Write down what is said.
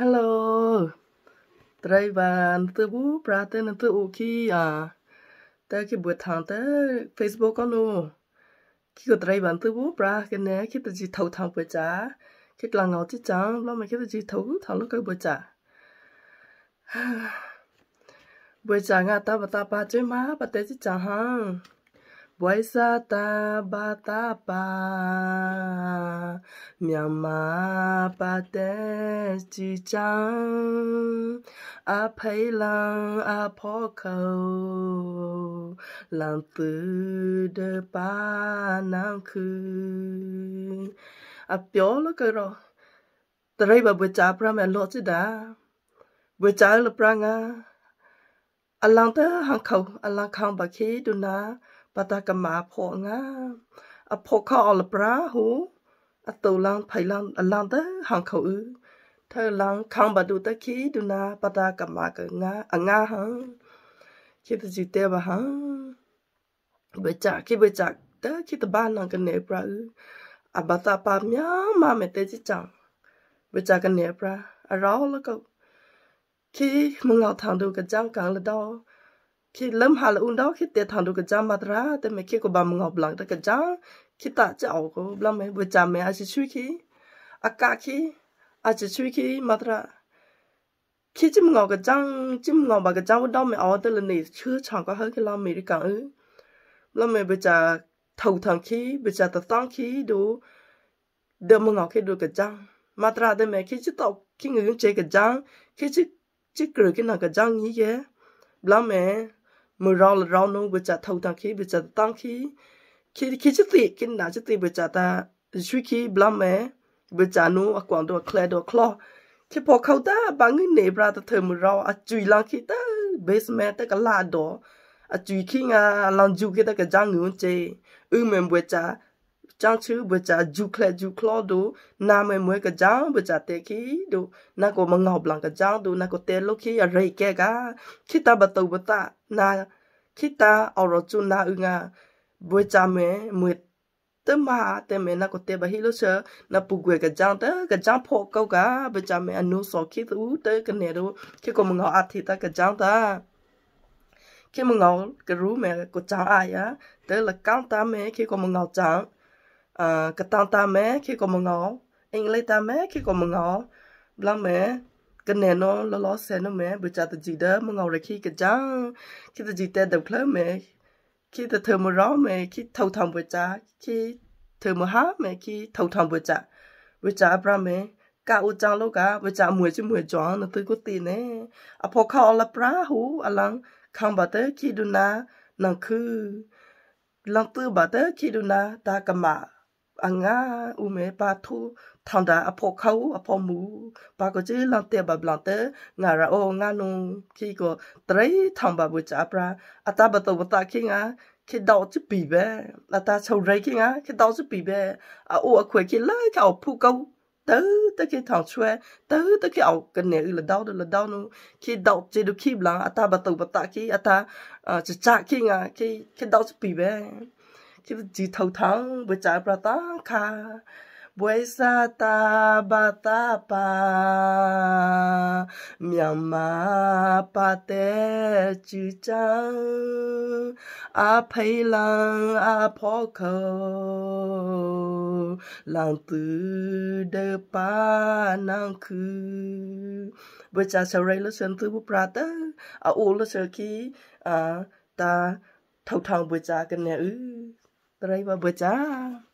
Hello. Trai van tư bu praten na tư u ki à. Ta ki bu thang ta Facebook con lu. Ki ko trai van tư bu pra cái nè ki ta ji thau thang bu cha. Ki la ngau chi chang lo ma ki ta ji thau thang lo ka bu cha. Bu cha nga ta ba ta pa chơi ma ba te chi chang hang. Wai sa ta ba ta pa Miang ma pa te chi chang A pay lang a po khâu Lang tư de pa nang khư A pió lo cơ rồi Tại đây bà bữa chá pra mẹ lộ chứ đã Bữa chá là pra ngà A lang tới hàng khâu A lang khang bà khí đu ná ปตากมาพองาอพอข้าอลปราหู อตลังไพลังอลังเตหังเขาอือเธอลังคังบดูตะคีดูนา ปตากมาเกงาองาหังคิดจิเตบะหังเบจักคิดเบจักเตคิดบ้านนังกันเนปราอืออับตาปามียามาเมเตจิจังเบจักกันเนปราอรอแล้วก็คิดมึงเอาทางดูกันจังกังละดอคิดเริ่มหาละอุ่นดอกคิดเตะทางดูกระจามาตราแต่ไม่คิดกับบามงอบหลังแต่กระจาคิดตาจะเอาก็บลาไม่บจามไม่อาจจะช่วยคิดอากาศคิดอาจจะช่วยคิดมาตราคิดจิ้มงอกระจังจิ้มงอบากระจังว่าดอกไม่เอาแต่ละนี่ชื่อช่างก็เฮ้ยิดเราไม่ได้กังเออเราไม่บจาถูทางคิดบจาตัดต้องคิดดูเดิมมงอคิดดูกระจังมาตราแต่ไม่คิดจิตตกคิดเงินเจกระจังคิดจิจะเกิดกินหนักกระจังนี้แกบลาไม่มือรอลรอนู้บ่จะเท่งตังคีบ่จะตังคีคีคีจิติกินหนาจิติบ่จะตาช่วยคีบลัมแม่บ่จะนู้อกวางตัวแคลดัวคลอที่พอเขาตาบางเงินเนบราตะเธอมือรออจุยลังคีตาเบสแม่ตะกะลาดออจุยคีงาลังจูเกตะกะจางเงุนเจอือแม่บ่จะจังชื่อบจาจุเคลจุคลอดูนามวยมวยกะจังบจาเตคีดูนาก็มงอบลังกะจังดูนาก็เตลุคีอะไรแกกาคิตาบะตุบะตะนาคิตาอรจุนาอึงาบจาเมมวยတမတမနကတဘဟီလိုချနပူကွေကကြံတကကြံဖို့ကောက်ကပကြမအနုစောခိသူတကနေတော့ခေကမငောအထိတကကြံတာခေမငောကရူမဲကကြံအာရတလကောင်တမဲခေကမငောကြံกตังตามแม่คิดก็มึงเอาเองเลยตามแม่คิดก็มึงเอาบลางแม่กันแน่นอนล้อล้อเซนแม่บูชาตจีเด้มึงเอาเลยคีดกันจังคิดตจีเต่เด็กเคลิ้มแม่คิดต่เธอมาร้องแม่คิดเท่าทำบูชาคิดเธอมาหาแม่คิดเท่าทำบูชาบูชาบลาแม่กาอุจังโลกาบูจามวยชิหมวยจวงนั่นตือกุตีเน่อพอเขาอลปลาหู อลังคังบัตเตอร์คิดดูนะนั่นคือลังตือบาเตอร์คิดดูนะตากรรมาအငါဥမေပါထူထန်တာအဖို့ခေါအဖို့မူပါကကြေးလန်တဲ့ဘဘလန်တဲ့ငါရအောငါနုံခီကိုတရိထန်ပါဘူးချပရာအတဘတဝတခိငါခေတော့ချပီပဲအတချုံရိုက်ခိငါခေတော့ချပီပဲအိုအခွေခေလိုက်အောင်ဖူကောတဲတကေထောင်ချွဲတဲတကေအောင်ကနေလဒေါဒလဒေါနုခေတော့ချေဒုခိဘလာအတဘတဝတခိအတချချခိငါခေခေတော့ချပီပဲที่จีทท่าทั้งบจาประตังคาบวยซาตาบาตาปามียมาปาเตจูจังอาเพยลังอาพ่อเขาลังตือเดปานางคือบวยจาสไรละเินตือบุปราเตอาอูละเญคีอาตาเท่าทางบวยจากันเนี่ยอือ Terima bocah.